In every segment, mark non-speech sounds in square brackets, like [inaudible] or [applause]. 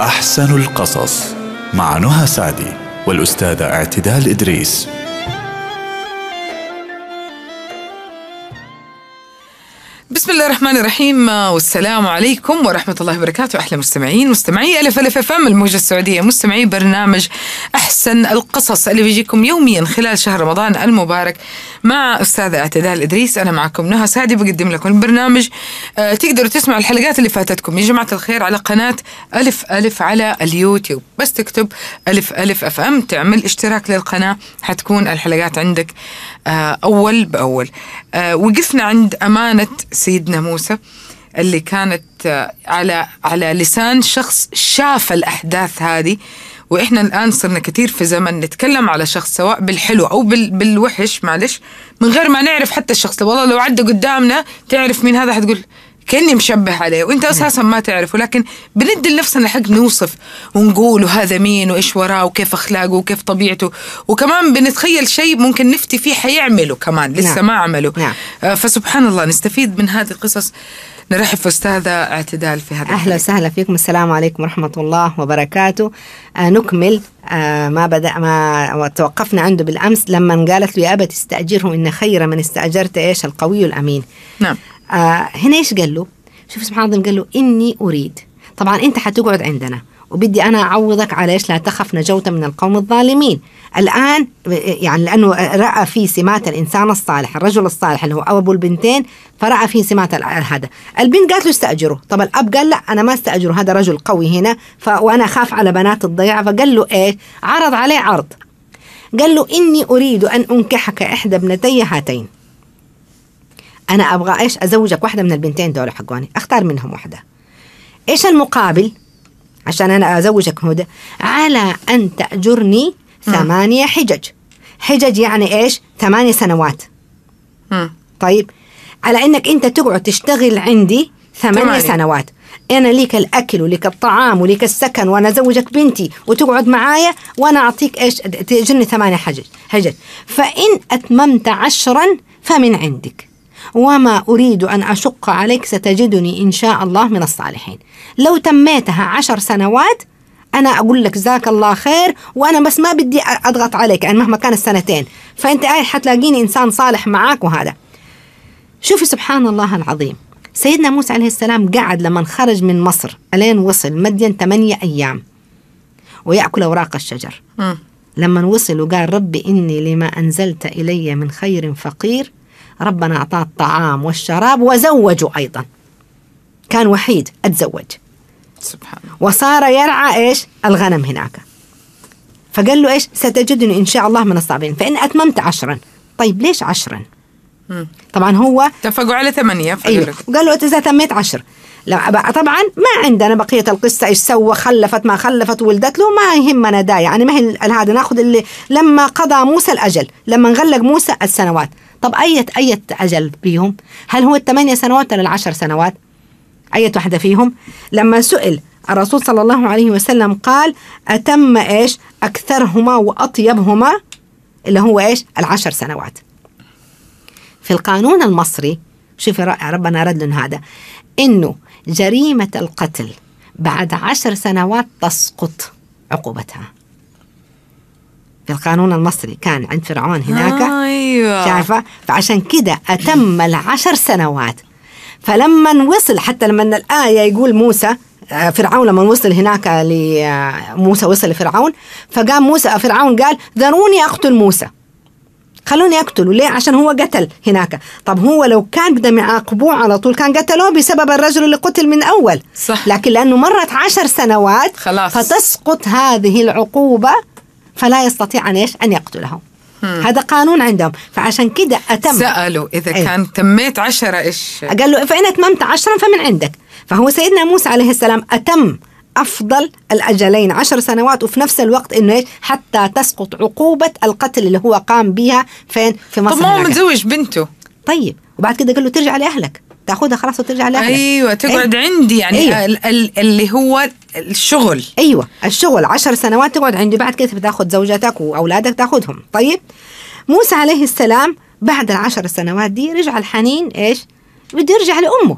أحسن القصص مع نهى سعدي والأستاذة اعتدال إدريس بسم الله الرحمن الرحيم والسلام عليكم ورحمة الله وبركاته أحلى مستمعين مستمعي ألف ألف أفام الموجة السعودية مستمعي برنامج أحسن القصص اللي بيجيكم يوميا خلال شهر رمضان المبارك مع أستاذة اعتدال إدريس أنا معكم نهى سعدي بقدم لكم البرنامج آه، تقدروا تسمعوا الحلقات اللي فاتتكم يا جماعة الخير على قناة ألف ألف على اليوتيوب بس تكتب ألف ألف أف أم تعمل اشتراك للقناة حتكون الحلقات عندك آه، أول بأول آه، وقفنا عند أمانة سيارة سيدنا موسى اللي كانت آه، على على لسان شخص شاف الاحداث هذه واحنا الان صرنا كثير في زمن نتكلم على شخص سواء بالحلو او بالوحش معلش من غير ما نعرف حتى الشخص والله لو عدى قدامنا تعرف مين هذا حتقول كاني مشبه عليه وانت اساسا ما تعرفه لكن بندي لنفسنا حق نوصف ونقول وهذا مين وايش وراه وكيف اخلاقه وكيف طبيعته وكمان بنتخيل شيء ممكن نفتي فيه حيعمله كمان لسه نعم. ما عمله نعم. آه، فسبحان الله نستفيد من هذه القصص نرحب في استاذه اعتدال في هذا اهلا وسهلا فيكم السلام عليكم ورحمه الله وبركاته آه نكمل آه ما بدا ما توقفنا عنده بالامس لما قالت له يا ابت استاجره ان خير من استاجرت ايش القوي الامين نعم آه هنا ايش قال له؟ شوف سبحان الله قال له اني اريد طبعا انت حتقعد عندنا وبدي انا اعوضك على ايش لا تخف نجوت من القوم الظالمين الان يعني لانه راى في سمات الانسان الصالح الرجل الصالح اللي هو ابو البنتين فراى في سمات هذا البنت قالت له استاجره طب الاب قال لا انا ما استاجره هذا رجل قوي هنا وانا اخاف على بنات الضيعه فقال له ايش عرض عليه عرض قال له اني اريد ان انكحك احدى ابنتي هاتين انا ابغى ايش ازوجك واحده من البنتين دول حقوني اختار منهم واحده ايش المقابل عشان انا ازوجك هدى على ان تاجرني ثمانيه حجج حجج يعني ايش ثمانيه سنوات طيب على انك انت تقعد تشتغل عندي ثمانية سنوات أنا ليك الأكل وليك الطعام وليك السكن وأنا أزوجك بنتي وتقعد معايا وأنا أعطيك إيش تجني ثمانية حجج حجج فإن أتممت عشرا فمن عندك وما أريد أن أشق عليك ستجدني إن شاء الله من الصالحين لو تميتها عشر سنوات أنا أقول لك جزاك الله خير وأنا بس ما بدي أضغط عليك يعني مهما كان السنتين فأنت آي حتلاقيني إنسان صالح معاك وهذا شوفي سبحان الله العظيم سيدنا موسى عليه السلام قعد لما خرج من مصر ألين وصل مدين ثمانية أيام ويأكل أوراق الشجر م. لما وصل وقال ربي إني لما أنزلت إلي من خير فقير ربنا أعطاه الطعام والشراب وزوجه أيضا كان وحيد أتزوج سبحان وصار يرعى إيش الغنم هناك فقال له إيش ستجدني إن شاء الله من الصابرين فإن أتممت عشرا طيب ليش عشرا طبعا هو اتفقوا على ثمانية أيوه. وقال له إذا تميت عشر طبعا ما عندنا بقية القصة إيش سوى خلفت ما خلفت ولدت له ما يهمنا ده يعني ما هي هذا ناخذ اللي لما قضى موسى الأجل لما انغلق موسى السنوات طب أية أية عجل فيهم؟ هل هو الثمانية سنوات ولا العشر سنوات أية واحدة فيهم لما سئل الرسول صلى الله عليه وسلم قال أتم إيش أكثرهما وأطيبهما اللي هو إيش العشر سنوات في القانون المصري شوفي رائع ربنا رد هذا إنه جريمة القتل بعد عشر سنوات تسقط عقوبتها في القانون المصري كان عند فرعون هناك أيوة. شايفة فعشان كده أتم العشر سنوات فلما وصل حتى لما الآية يقول موسى آه، فرعون لما وصل هناك لموسى آه، وصل لفرعون فقام موسى فرعون قال ذروني أقتل موسى خلوني اقتله ليه عشان هو قتل هناك طب هو لو كان بدهم يعاقبوه على طول كان قتلوه بسبب الرجل اللي قتل من اول صح. لكن لانه مرت عشر سنوات خلاص فتسقط هذه العقوبه فلا يستطيع أن إيش أن يقتله هذا قانون عندهم فعشان كده أتم سألوا إذا أيه. كان تميت عشرة إيش قال له فإن أتممت عشرا فمن عندك فهو سيدنا موسى عليه السلام أتم أفضل الأجلين عشر سنوات وفي نفس الوقت إنه إيش حتى تسقط عقوبة القتل اللي هو قام بها فين في مصر طب ما هو متزوج بنته طيب وبعد كده قال له ترجع لأهلك تاخذها خلاص وترجع لها ايوه تقعد أيوة. عندي يعني أيوة. اللي هو الشغل ايوه الشغل عشر سنوات تقعد عندي بعد كده بتاخذ زوجتك واولادك تاخذهم طيب موسى عليه السلام بعد العشر سنوات دي رجع الحنين ايش بده يرجع لامه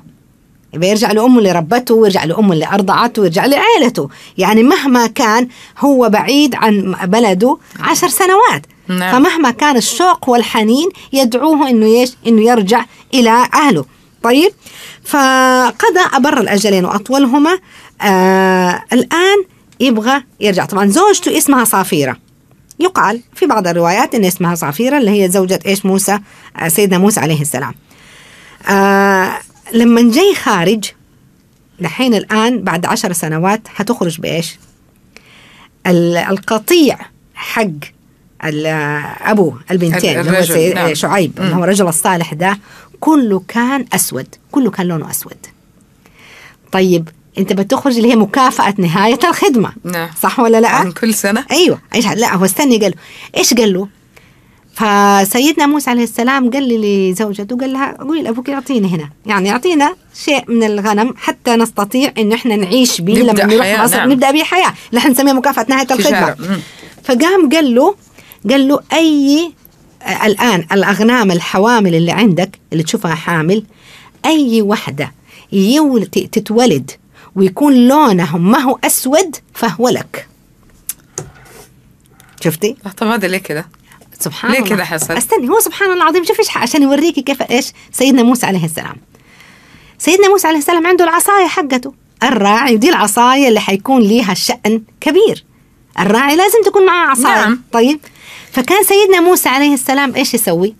بيرجع يرجع لامه اللي ربته ويرجع لامه اللي ارضعته ويرجع لعائلته يعني مهما كان هو بعيد عن بلده عشر سنوات نعم. فمهما كان الشوق والحنين يدعوه انه ايش انه يرجع الى اهله طيب فقضى أبر الأجلين وأطولهما آه الآن يبغى يرجع طبعا زوجته اسمها صافيرة يقال في بعض الروايات أن اسمها صافيرة اللي هي زوجة إيش موسى آه، سيدنا موسى عليه السلام آه لما جاي خارج دحين الآن بعد عشر سنوات حتخرج بإيش القطيع حق أبو البنتين اللي هو نعم. شعيب اللي هو الرجل الصالح ده كله كان أسود كله كان لونه أسود طيب انت بتخرج اللي هي مكافاه نهايه الخدمه نعم صح ولا لا عن كل سنه ايوه ايش لا هو استني قال ايش قال له فسيدنا موسى عليه السلام قال لي لزوجته قال لها قولي لابوك يعطيني هنا يعني يعطينا شيء من الغنم حتى نستطيع ان احنا نعيش به لما نروح مصر نعم. نبدا به حياه اللي احنا نسميها مكافاه نهايه الخدمه فقام قال له قال له اي الآن الأغنام الحوامل اللي عندك اللي تشوفها حامل أي وحدة تتولد ويكون لونها ما هو أسود فهو لك شفتي؟ طب هذا ليه كده؟ سبحان ليه الله ليه كده حصل؟ استني هو سبحان الله العظيم شوف ايش عشان يوريكي كيف ايش سيدنا موسى عليه السلام سيدنا موسى عليه السلام عنده العصاية حقته الراعي دي العصاية اللي حيكون ليها شأن كبير الراعي لازم تكون معاه عصاية نعم. طيب فكان سيدنا موسى عليه السلام ايش يسوي؟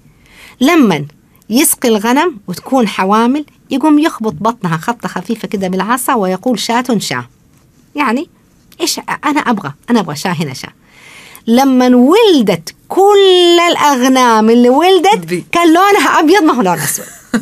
لما يسقي الغنم وتكون حوامل يقوم يخبط بطنها خبطة خفيفة كده بالعصا ويقول شاة شاة يعني ايش انا ابغى انا ابغى شاه هنا شاه لما ولدت كل الاغنام اللي ولدت كان لونها ابيض ما هو لون اسود [laughs]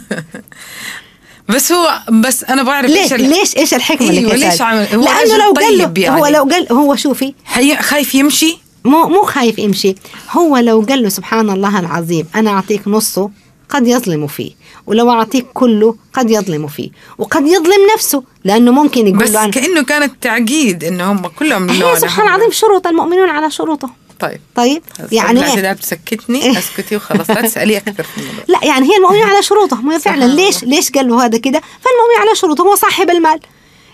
بس هو بس انا بعرف ليش ايش ليش ايش الحكمه اللي أيوة، ليش عمل هو لانه لو قال طيب له يعني. هو لو قال هو شوفي خايف يمشي مو مو خايف يمشي هو لو قال له سبحان الله العظيم أنا أعطيك نصه قد يظلم فيه ولو أعطيك كله قد يظلم فيه وقد يظلم نفسه لأنه ممكن يقول بس له كأنه كانت تعقيد إنه هم كلهم هي إيه، سبحان العظيم شروط المؤمنون على شروطه طيب طيب يعني إيه؟ لا إيه؟ بتسكتني اسكتي وخلاص لا تسالي اكثر في الموضوع [laughs] لا يعني هي المؤمنين على شروطه مو فعلا ليش ليش قال له هذا كده فالمؤمن على شروطه هو صاحب المال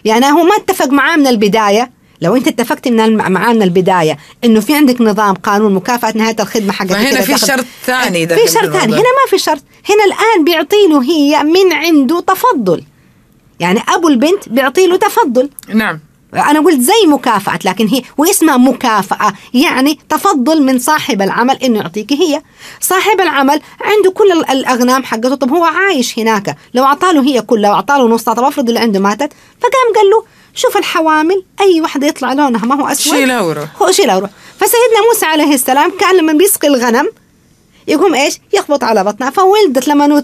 يعني هو ما اتفق معاه من البدايه لو انت اتفقت من معاه من البدايه انه في عندك نظام قانون مكافاه نهايه الخدمه حقتك فهنا في شرط ثاني في شرط ثاني هنا ما في شرط هنا الان بيعطي له هي من عنده تفضل يعني ابو البنت بيعطي له تفضل نعم انا قلت زي مكافاه لكن هي واسمها مكافاه يعني تفضل من صاحب العمل انه يعطيك هي صاحب العمل عنده كل الاغنام حقته طب هو عايش هناك لو اعطاه هي كلها واعطاه نصها طب افرض اللي عنده ماتت فقام قال له شوف الحوامل أي واحدة يطلع لونها ما هو أسود شيلها وروح هو شيلها وروح فسيدنا موسى عليه السلام كان لما بيسقي الغنم يقوم ايش يخبط على بطنها فولدت لما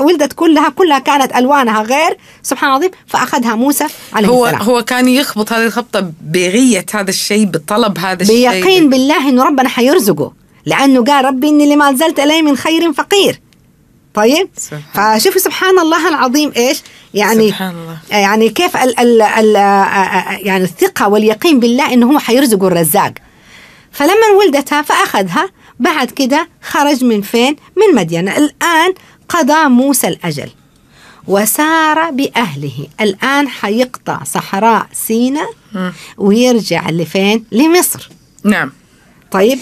ولدت كلها كلها كانت الوانها غير سبحان الله فاخذها موسى عليه هو السلام هو كان يخبط هذه الخبطه بغيه هذا الشيء بطلب هذا الشيء بيقين بالله انه ربنا حيرزقه لانه قال ربي اني لما انزلت الي من خير فقير طيب سبحان فشوفي آه، سبحان الله العظيم ايش يعني سبحان الله. آه، يعني كيف ال ال ال آه، يعني الثقه واليقين بالله انه هو حيرزق الرزاق فلما ولدتها فاخذها بعد كده خرج من فين من مدين الان قضى موسى الاجل وسار بأهله الآن حيقطع صحراء سينا ويرجع لفين لمصر نعم طيب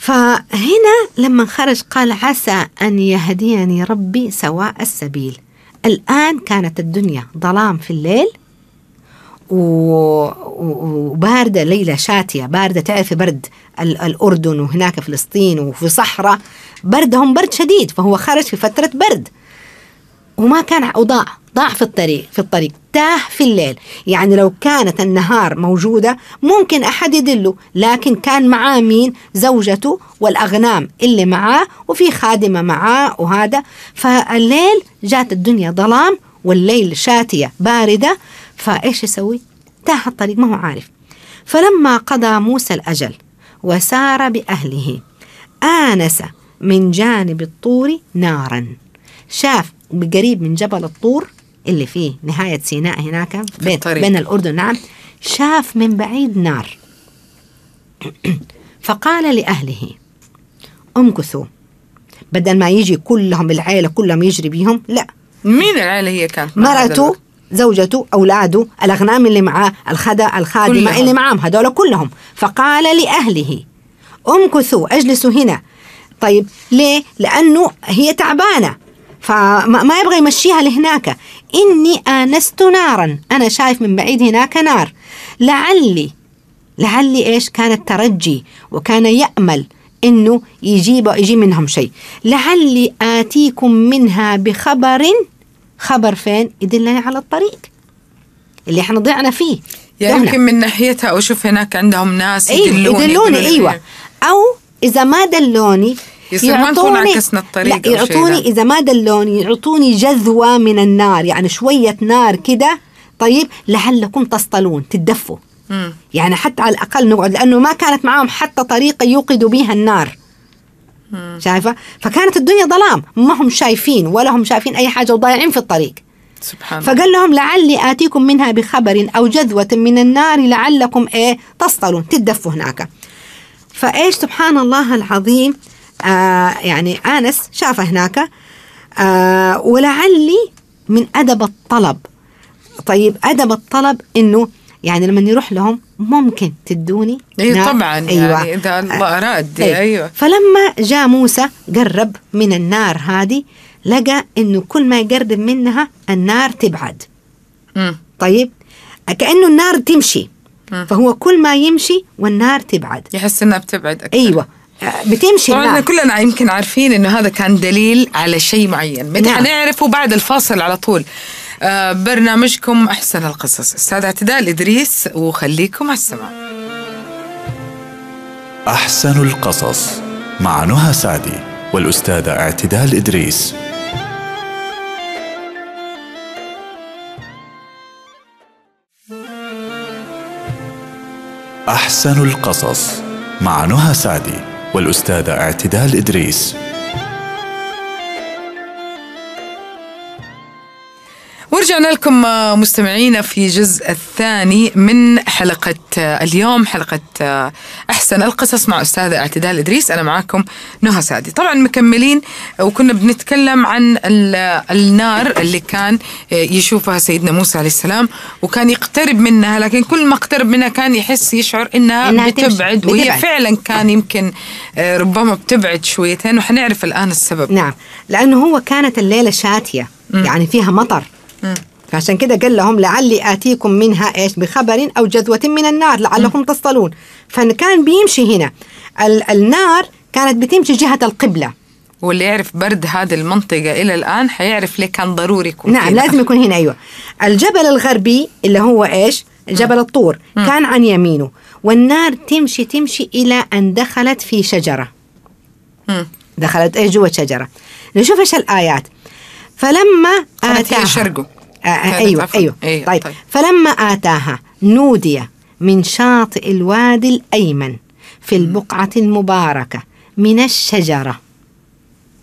فهنا لما خرج قال عسى أن يهديني ربي سواء السبيل الآن كانت الدنيا ظلام في الليل وباردة ليلة شاتية باردة تعرفي برد الأردن وهناك فلسطين وفي صحراء بردهم برد شديد فهو خرج في فترة برد وما كان وضاع ضاع في الطريق في الطريق تاه في الليل يعني لو كانت النهار موجودة ممكن أحد يدله لكن كان معاه مين زوجته والأغنام اللي معاه وفي خادمة معاه وهذا فالليل جات الدنيا ظلام والليل شاتية باردة فإيش يسوي تاه الطريق ما هو عارف فلما قضى موسى الأجل وسار بأهله آنس من جانب الطور نارا شاف قريب من جبل الطور اللي فيه نهاية سيناء هناك بين, بين الأردن نعم شاف من بعيد نار [clears throat] فقال لأهله امكثوا بدل ما يجي كلهم العائلة كلهم يجري بيهم لا مين العائلة هي كانت مرته زوجته أولاده الأغنام اللي معاه الخدا الخادمة كلهم. اللي معاهم هذول كلهم فقال لأهله امكثوا اجلسوا هنا طيب ليه لأنه هي تعبانة فما يبغى يمشيها لهناك إني آنست نارا أنا شايف من بعيد هناك نار لعلي لعلي إيش كان الترجي وكان يأمل إنه يجيب يجي منهم شيء لعلي آتيكم منها بخبر خبر فين يدلني على الطريق اللي احنا ضعنا فيه يعني يمكن من ناحيتها أو شوف هناك عندهم ناس يدلوني أيوة يدلوني, يدلوني أيوة أو إذا ما دلوني يعطوني ما عكسنا الطريق لا يعطوني إذا ما دلوني يعطوني جذوة من النار يعني شوية نار كده طيب لعلكم تصطلون تدفوا مم. يعني حتى على الأقل نقعد لأنه ما كانت معاهم حتى طريقة يوقدوا بها النار مم. شايفة فكانت الدنيا ظلام ما هم شايفين ولا هم شايفين أي حاجة وضايعين في الطريق سبحان فقال لهم لعلي آتيكم منها بخبر أو جذوة من النار لعلكم إيه تصطلون تدفوا هناك فإيش سبحان الله العظيم آه، يعني آنس شافه هناك آه ولعلي من أدب الطلب طيب أدب الطلب إنه يعني لما يروح لهم ممكن تدوني أيوة نعم. طبعا يعني أيوة. يعني إذا الله آه. أراد أيوة. أيوة. فلما جاء موسى قرب من النار هذه لقى إنه كل ما يقرب منها النار تبعد م. طيب كأنه النار تمشي م. فهو كل ما يمشي والنار تبعد يحس إنها بتبعد أكثر. أيوة بتمشي طبعا كلنا يمكن عارفين انه هذا كان دليل على شيء معين متى نعم. بعد الفاصل على طول آه برنامجكم احسن القصص استاذ اعتدال ادريس وخليكم على السماء احسن القصص مع نهى سعدي والاستاذه اعتدال ادريس احسن القصص مع نهى سعدي والأستاذة اعتدال إدريس ورجعنا لكم آه، مستمعينا في الجزء الثاني من حلقة آه، اليوم حلقة آه، أحسن القصص مع أستاذة اعتدال إدريس أنا معاكم نهى سعدي طبعا مكملين وكنا بنتكلم عن النار اللي كان يشوفها سيدنا موسى عليه السلام وكان يقترب منها لكن كل ما اقترب منها كان يحس يشعر إنها, إنها بتبعد بتبعد. وهي فعلا كان يمكن ربما بتبعد شويتين وحنعرف الآن السبب نعم لأنه هو كانت الليلة شاتية يعني فيها مطر فعشان كده قال لهم لعلي آتيكم منها إيش بخبر أو جذوة من النار لعلكم تصطلون فكان بيمشي هنا ال النار كانت بتمشي جهة القبلة واللي يعرف برد هذه المنطقة إلى الآن حيعرف ليه كان ضروري يكون نعم لازم يكون هنا أيوة الجبل الغربي اللي هو إيش جبل الطور م. كان عن يمينه والنار تمشي تمشي إلى أن دخلت في شجرة م. دخلت إيش جوة شجرة نشوف إيش الآيات فلما آتاها شرجو آه, آه، أيوة, أيوة, أيوة طيب, طيب فلما آتاها نودي من شاطئ الوادي الأيمن في البقعة المباركة من الشجرة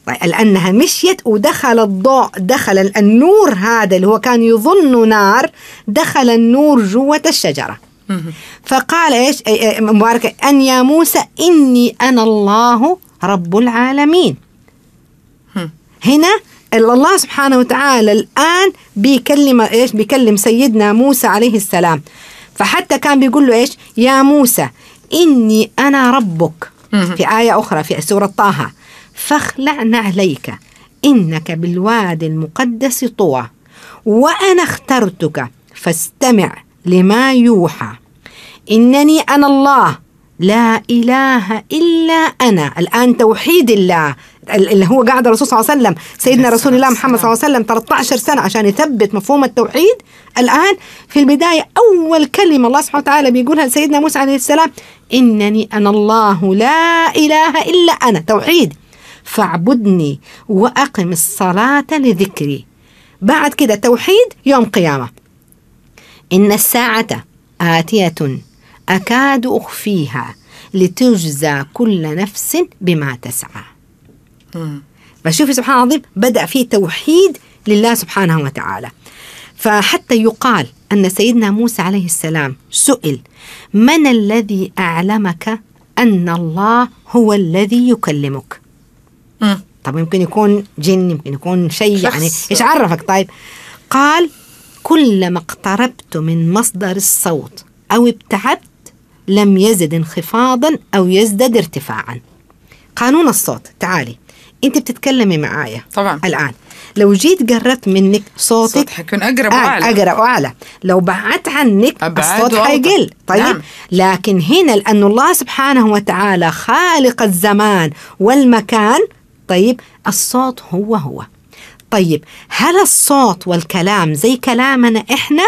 طيب لأنها مشيت ودخل الضوء دخل النور هذا اللي هو كان يظن نار دخل النور جوة الشجرة فقال إيش مباركة أن يا موسى إني أنا الله رب العالمين هنا الله سبحانه وتعالى الآن بيكلم إيش بيكلم سيدنا موسى عليه السلام فحتى كان بيقول له إيش يا موسى إني أنا ربك في آية أخرى في سورة طه فاخلع نعليك إنك بالوادي المقدس طوى وأنا اخترتك فاستمع لما يوحى إنني أنا الله لا إله إلا أنا الآن توحيد الله اللي هو قاعد الرسول صلى الله عليه وسلم سيدنا رسول الله محمد صلى الله عليه وسلم 13 سنة عشان يثبت مفهوم التوحيد الآن في البداية أول كلمة الله سبحانه وتعالى بيقولها لسيدنا موسى عليه السلام إنني أنا الله لا إله إلا أنا توحيد فاعبدني وأقم الصلاة لذكري بعد كده توحيد يوم قيامة إن الساعة آتية أكاد أخفيها لتجزى كل نفس بما تسعى فشوفي سبحان الله بدأ فيه توحيد لله سبحانه وتعالى فحتى يقال أن سيدنا موسى عليه السلام سئل من الذي أعلمك أن الله هو الذي يكلمك م. طب يمكن يكون جن يمكن يكون شيء يعني إيش عرفك طيب قال كلما اقتربت من مصدر الصوت أو ابتعدت لم يزد انخفاضا أو يزداد ارتفاعا قانون الصوت تعالي انت بتتكلمي معايا طبعا الان لو جيت قربت منك صوتك الصوت حيكون اقرب آه، واعلى اقرب واعلى لو بعدت عنك الصوت حيقل طيب نعم. لكن هنا لأن الله سبحانه وتعالى خالق الزمان والمكان طيب الصوت هو هو طيب هل الصوت والكلام زي كلامنا احنا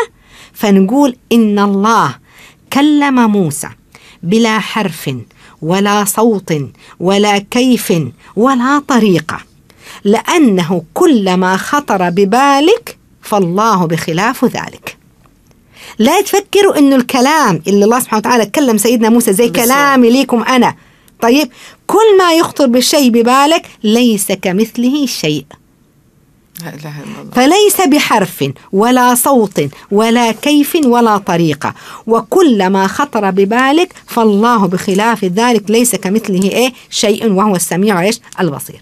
فنقول ان الله كلم موسى بلا حرف ولا صوت ولا كيف ولا طريقه لانه كل ما خطر ببالك فالله بخلاف ذلك لا تفكروا انه الكلام اللي الله سبحانه وتعالى كلم سيدنا موسى زي كلامي ليكم انا طيب كل ما يخطر بالشيء ببالك ليس كمثله شيء لا إله إلا الله. فليس بحرف ولا صوت ولا كيف ولا طريقة وكل ما خطر ببالك فالله بخلاف ذلك ليس كمثله إيه شيء وهو السميع إيش البصير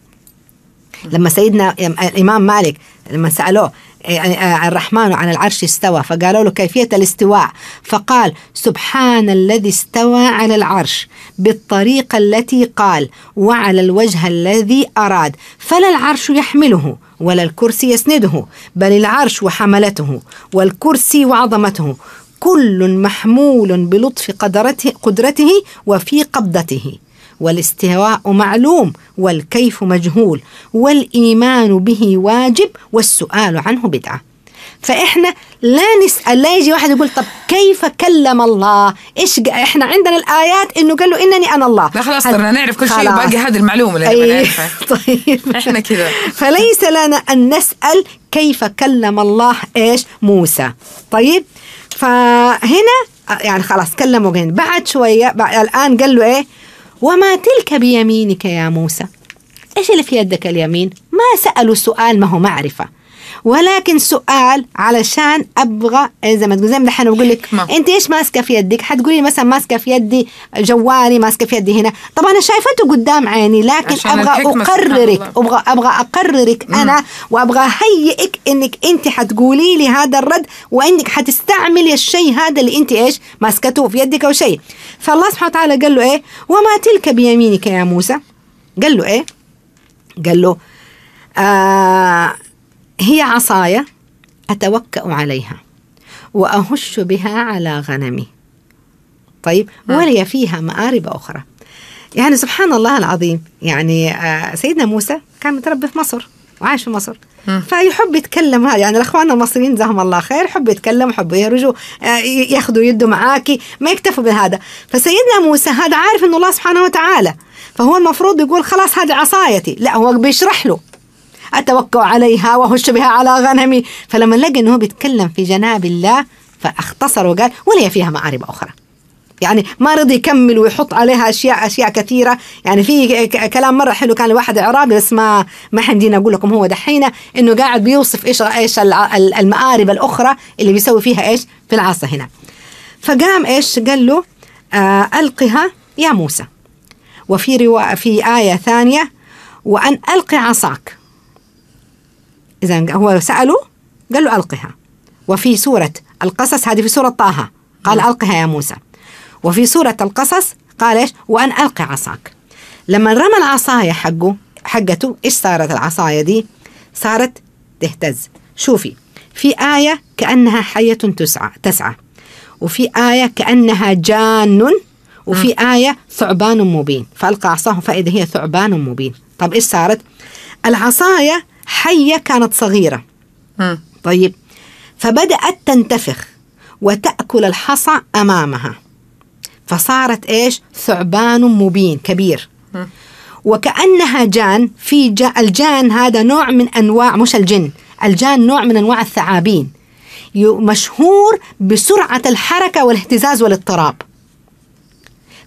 لما سيدنا الإمام مالك لما سألوه يعني آه، الرحمن على العرش استوى فقالوا له كيفية الاستواء فقال سبحان الذي استوى على العرش بالطريقة التي قال وعلى الوجه الذي أراد فلا العرش يحمله ولا الكرسي يسنده بل العرش وحملته والكرسي وعظمته كل محمول بلطف قدرته, قدرته وفي قبضته والاستواء معلوم والكيف مجهول والإيمان به واجب والسؤال عنه بدعة فإحنا لا نسأل لا يجي واحد يقول طب كيف كلم الله إيش إحنا عندنا الآيات إنه قال له إنني أنا الله لا خلاص صرنا نعرف كل شيء باقي هذه المعلومة اللي أيه نعرفها [laughs] طيب إحنا كذا فليس لنا أن نسأل كيف كلم الله إيش موسى طيب فهنا يعني خلاص كلمه بعد شوية بعد الآن قال له إيه وما تلك بيمينك يا موسى إيش اللي في يدك اليمين؟ ما سألوا سؤال ما هو معرفة ولكن سؤال علشان ابغى إيه زي ما تقول زي ما دحين بقول لك انت ايش ماسكه في يدك؟ حتقولي لي مثلا ماسكه في يدي جوالي ماسكه في يدي هنا، طبعا انا شايفته قدام عيني لكن ابغى اقررك ابغى ابغى اقررك انا وابغى اهيئك انك انت حتقولي لي هذا الرد وانك حتستعملي الشيء هذا اللي انت ايش ماسكته في يدك او شيء. فالله سبحانه وتعالى قال له ايه؟ وما تلك بيمينك يا موسى؟ قال له ايه؟ قال له آه هي عصاي أتوكأ عليها وأهش بها على غنمي طيب نعم. ولي فيها مآرب أخرى يعني سبحان الله العظيم يعني آه، سيدنا موسى كان متربي في مصر وعايش في مصر فيحب يتكلم هذا يعني الاخوان المصريين جزاهم الله خير يحب يتكلم يحب يهرجوا آه، ياخذوا يده معاكي ما يكتفوا بهذا فسيدنا موسى هذا عارف انه الله سبحانه وتعالى فهو المفروض يقول خلاص هذه عصايتي لا هو بيشرح له أتوقع عليها وهش بها على غنمي فلما لقى أنه بيتكلم في جناب الله فاختصر وقال ولي فيها معارب أخرى يعني ما رضي يكمل ويحط عليها اشياء اشياء كثيره يعني في كلام مره حلو كان لواحد اعرابي بس ما ما حندينا اقول لكم هو دحين انه قاعد بيوصف ايش ايش المآرب الاخرى اللي بيسوي فيها ايش في العصا هنا فقام ايش قال له آه القها يا موسى وفي روا في ايه ثانيه وان القي عصاك إذا هو سأله قال له ألقها وفي سورة القصص هذه في سورة طه قال نعم. ألقها يا موسى وفي سورة القصص قال إيش وأن ألقي عصاك لما رمى العصاية حقه حقته إيش صارت العصاية دي صارت تهتز شوفي في آية كأنها حية تسعى تسعى وفي آية كأنها جان وفي نعم. آية ثعبان مبين فألقى عصاه فإذا هي ثعبان مبين طب إيش صارت العصاية حية كانت صغيرة طيب فبدأت تنتفخ وتأكل الحصى أمامها فصارت إيش ثعبان مبين كبير وكأنها جان في جا الجان هذا نوع من أنواع مش الجن الجان نوع من أنواع الثعابين مشهور بسرعة الحركة والاهتزاز والاضطراب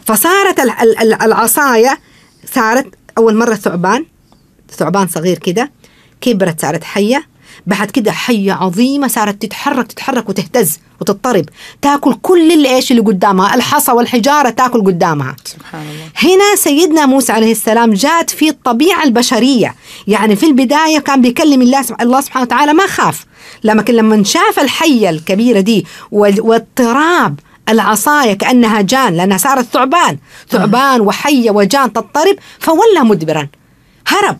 فصارت العصاية صارت أول مرة ثعبان ثعبان صغير كده كبرت صارت حية بعد كده حية عظيمة صارت تتحرك تتحرك وتهتز وتضطرب تاكل كل اللي ايش اللي قدامها الحصى والحجارة تاكل قدامها سبحان الله هنا سيدنا موسى عليه السلام جات في الطبيعة البشرية يعني في البداية كان بيكلم الله الله سبحانه وتعالى ما خاف لما لما شاف الحية الكبيرة دي واضطراب العصاية كأنها جان لأنها صارت ثعبان ثعبان وحية وجان تضطرب فولى مدبرا هرب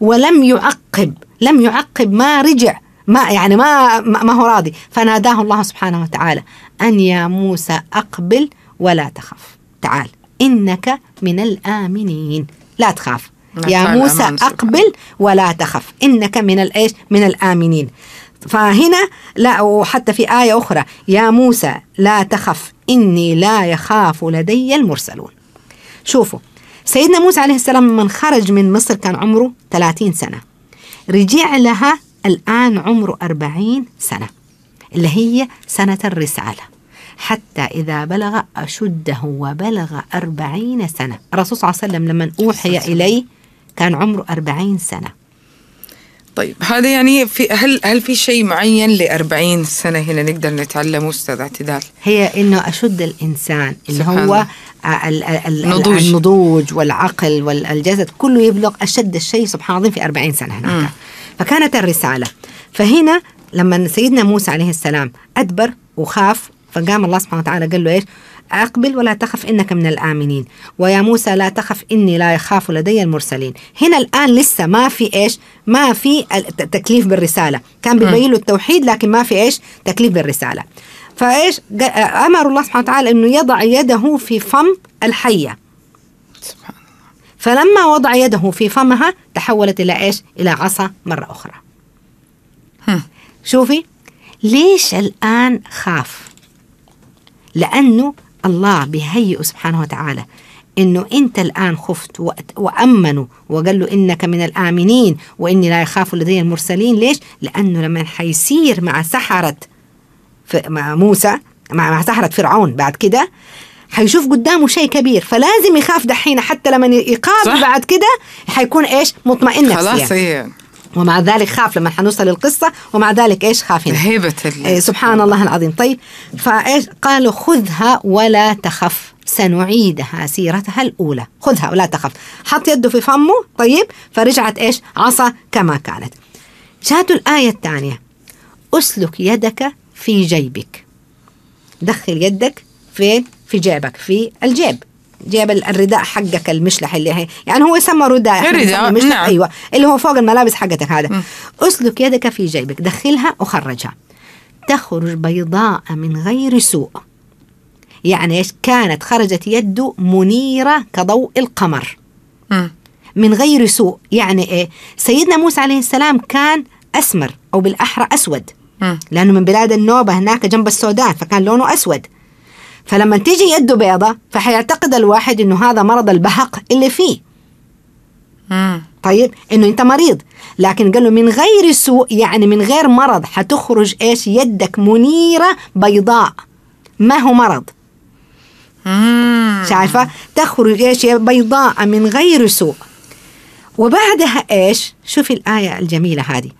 ولم يعقب لم يعقب ما رجع ما يعني ما ما هو راضي فناداه الله سبحانه وتعالى أن يا موسى أقبل ولا تخف تعال إنك من الآمنين لا تخاف يا موسى أقبل ولا تخف إنك من الإيش من الآمنين فهنا لا وحتى في آية أخرى يا موسى لا تخف إني لا يخاف لدي المرسلون شوفوا سيدنا موسى عليه السلام من خرج من مصر كان عمره 30 سنة رجع لها الآن عمره 40 سنة اللي هي سنة الرسالة حتى إذا بلغ أشده وبلغ أربعين سنة الرسول صلى الله عليه وسلم لما أوحي إليه كان عمره أربعين سنة طيب هذا يعني في هل هل في شيء معين ل 40 سنه هنا نقدر نتعلمه استاذ اعتدال؟ هي انه اشد الانسان اللي هو آه، النضوج. النضوج والعقل والجسد كله يبلغ اشد الشيء سبحان الله في 40 سنه هناك م. فكانت الرساله فهنا لما سيدنا موسى عليه السلام ادبر وخاف فقام الله سبحانه وتعالى قال له ايش؟ أقبل ولا تخف إنك من الآمنين ويا موسى لا تخف إني لا يخاف لدي المرسلين هنا الآن لسه ما في إيش ما في تكليف بالرسالة كان بيبين له التوحيد لكن ما في إيش تكليف بالرسالة فإيش آه، أمر الله سبحانه وتعالى أنه يضع يده في فم الحية فلما وضع يده في فمها تحولت إلى إيش إلى عصا مرة أخرى شوفي ليش الآن خاف لأنه الله بيهيئه سبحانه وتعالى انه انت الان خفت وامنوا وقال له انك من الامنين واني لا يخاف لدي المرسلين ليش؟ لانه لما حيصير مع سحره مع موسى مع سحره فرعون بعد كده حيشوف قدامه شيء كبير فلازم يخاف دحين حتى لما يقابل بعد كده حيكون ايش؟ مطمئن نفسيا خلاص هي ومع ذلك خاف لما حنوصل للقصة ومع ذلك إيش خاف هنا هيبة إيه سبحان الله العظيم طيب فإيش قالوا خذها ولا تخف سنعيدها سيرتها الأولى خذها ولا تخف حط يده في فمه طيب فرجعت إيش عصا كما كانت جاءت الآية الثانية أسلك يدك في جيبك دخل يدك في في جيبك في الجيب جاب الرداء حقك المشلح اللي هي يعني هو يسمى رداء الرداء نعم. ايوه اللي هو فوق الملابس حقتك هذا م. اسلك يدك في جيبك دخلها وخرجها تخرج بيضاء من غير سوء يعني ايش كانت خرجت يده منيره كضوء القمر م. من غير سوء يعني ايه سيدنا موسى عليه السلام كان اسمر او بالاحرى اسود م. لانه من بلاد النوبه هناك جنب السودان فكان لونه اسود فلما تيجي يده بيضة فحيعتقد الواحد إنه هذا مرض البهق اللي فيه طيب إنه أنت مريض لكن قال له من غير سوء يعني من غير مرض حتخرج إيش يدك منيرة بيضاء ما هو مرض شايفة تخرج إيش بيضاء من غير سوء وبعدها إيش شوف الآية الجميلة هذه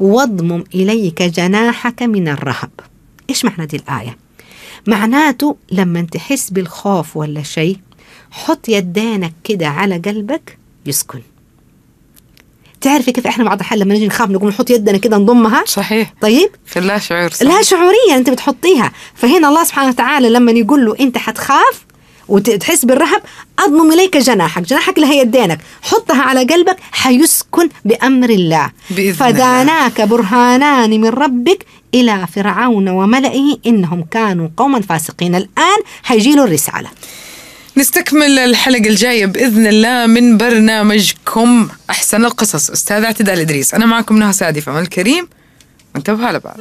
واضمم إليك جناحك من الرهب إيش معنى دي الآية معناته لما تحس بالخوف ولا شيء حط يدانك كده على قلبك يسكن تعرفي كيف احنا بعض الحال لما نجي نخاف نقوم نحط يدنا كده نضمها صحيح طيب في لا شعور صحيح. لا شعوريا انت بتحطيها فهنا الله سبحانه وتعالى لما يقول له انت حتخاف وتحس بالرهب اضمم اليك جناحك جناحك اللي هي يدينك حطها على قلبك حيسكن بامر الله بإذن فداناك الله. برهانان من ربك إلى فرعون وملئه إنهم كانوا قوما فاسقين الآن حيجي له الرسالة نستكمل الحلقة الجاية بإذن الله من برنامجكم أحسن القصص أستاذ اعتدال إدريس أنا معكم نهى سادي في عمل كريم وانتبهوا على بعض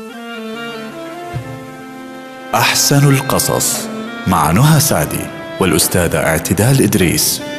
أحسن القصص مع نهى سعدي والأستاذة اعتدال إدريس